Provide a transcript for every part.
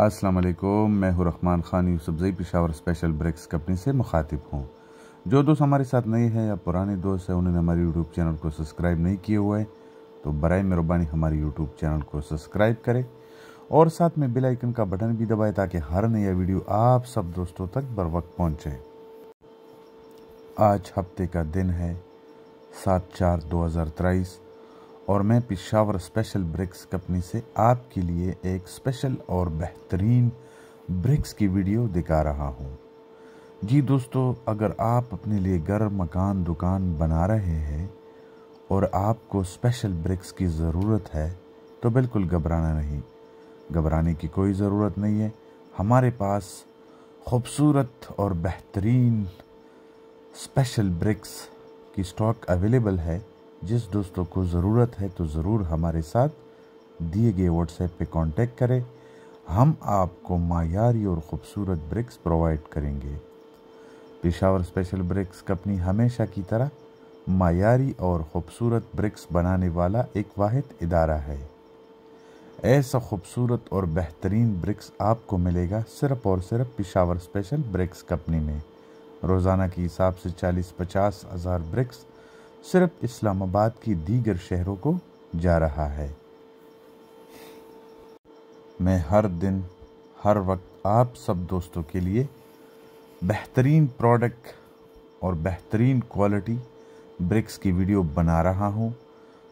अस्सलाम वालेकुम मैं हूँ रहमान खान यूसुफ जई पिशावर स्पेशल ब्रेक्स कंपनी से मुखातिब हूँ जो दोस्त हमारे साथ नए हैं या पुराने दोस्त हैं उन्होंने हमारे यूट्यूब चैनल को सब्सक्राइब नहीं किए हुए हैं तो बर मेहरबानी हमारे यूट्यूब चैनल को सब्सक्राइब करें और साथ में बेल आइकन का बटन भी दबाएं ताकि हर नया वीडियो आप सब दोस्तों तक बर वक्त पहुँचे आज हफ्ते का दिन है सात चार दो हज़ार तेईस और मैं पिशावर स्पेशल ब्रिक्स कंपनी से आपके लिए एक स्पेशल और बेहतरीन ब्रिक्स की वीडियो दिखा रहा हूँ जी दोस्तों अगर आप अपने लिए घर मकान दुकान बना रहे हैं और आपको स्पेशल ब्रिक्स की ज़रूरत है तो बिल्कुल घबराना नहीं घबराने की कोई ज़रूरत नहीं है हमारे पास खूबसूरत और बेहतरीन स्पेशल ब्रिक्स की स्टॉक अवेलेबल है जिस दोस्तों को ज़रूरत है तो ज़रूर हमारे साथ दिए गए व्हाट्सएप पे कांटेक्ट करें हम आपको मायारी और ख़ूबसूरत ब्रिक्स प्रोवाइड करेंगे पेशावर स्पेशल ब्रिक्स कंपनी हमेशा की तरह मायारी और ख़ूबसूरत ब्रिक्स बनाने वाला एक वाद इदारा है ऐसा खूबसूरत और बेहतरीन ब्रिक्स आपको मिलेगा सिर्फ और सिर्फ पेशावर स्पेशल ब्रिक्स कंपनी में रोज़ाना के हिसाब से 40-50 हज़ार ब्रिक्स सिर्फ इस्लामाबाद की दीगर शहरों को जा रहा है मैं हर दिन हर वक्त आप सब दोस्तों के लिए बेहतरीन प्रोडक्ट और बेहतरीन क्वालिटी ब्रिक्स की वीडियो बना रहा हूं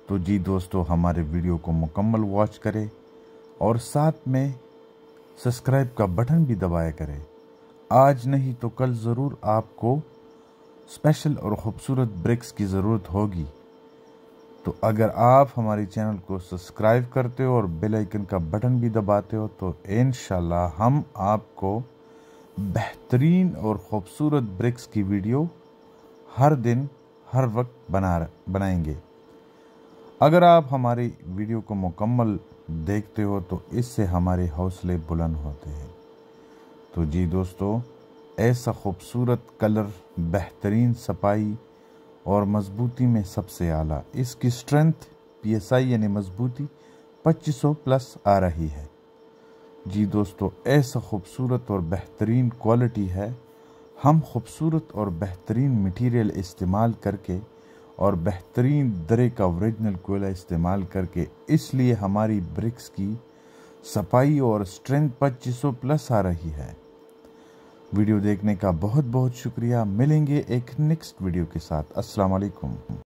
तो जी दोस्तों हमारे वीडियो को मुकम्मल वॉच करें और साथ में सब्सक्राइब का बटन भी दबाया करें आज नहीं तो कल ज़रूर आपको स्पेशल और ख़ूबसूरत ब्रिक्स की ज़रूरत होगी तो अगर आप हमारे चैनल को सब्सक्राइब करते हो और बेल आइकन का बटन भी दबाते हो तो इन हम आपको बेहतरीन और ख़ूबसूरत ब्रिक्स की वीडियो हर दिन हर वक्त बना बनाएंगे अगर आप हमारी वीडियो को मुकम्मल देखते हो तो इससे हमारे हौसले बुलंद होते हैं तो जी दोस्तों ऐसा खूबसूरत कलर बेहतरीन सफाई और मजबूती में सबसे आला इसकी स्ट्रेंथ पीएसआई यानी मजबूती 2500 प्लस आ रही है जी दोस्तों ऐसा खूबसूरत और बेहतरीन क्वालिटी है हम खूबसूरत और बेहतरीन मटेरियल इस्तेमाल करके और बेहतरीन दरे का ओरिजिनल कोयला इस्तेमाल करके इसलिए हमारी ब्रिक्स की सफाई और स्ट्रेंथ 2500 प्लस आ रही है वीडियो देखने का बहुत बहुत शुक्रिया मिलेंगे एक नेक्स्ट वीडियो के साथ अस्सलाम वालेकुम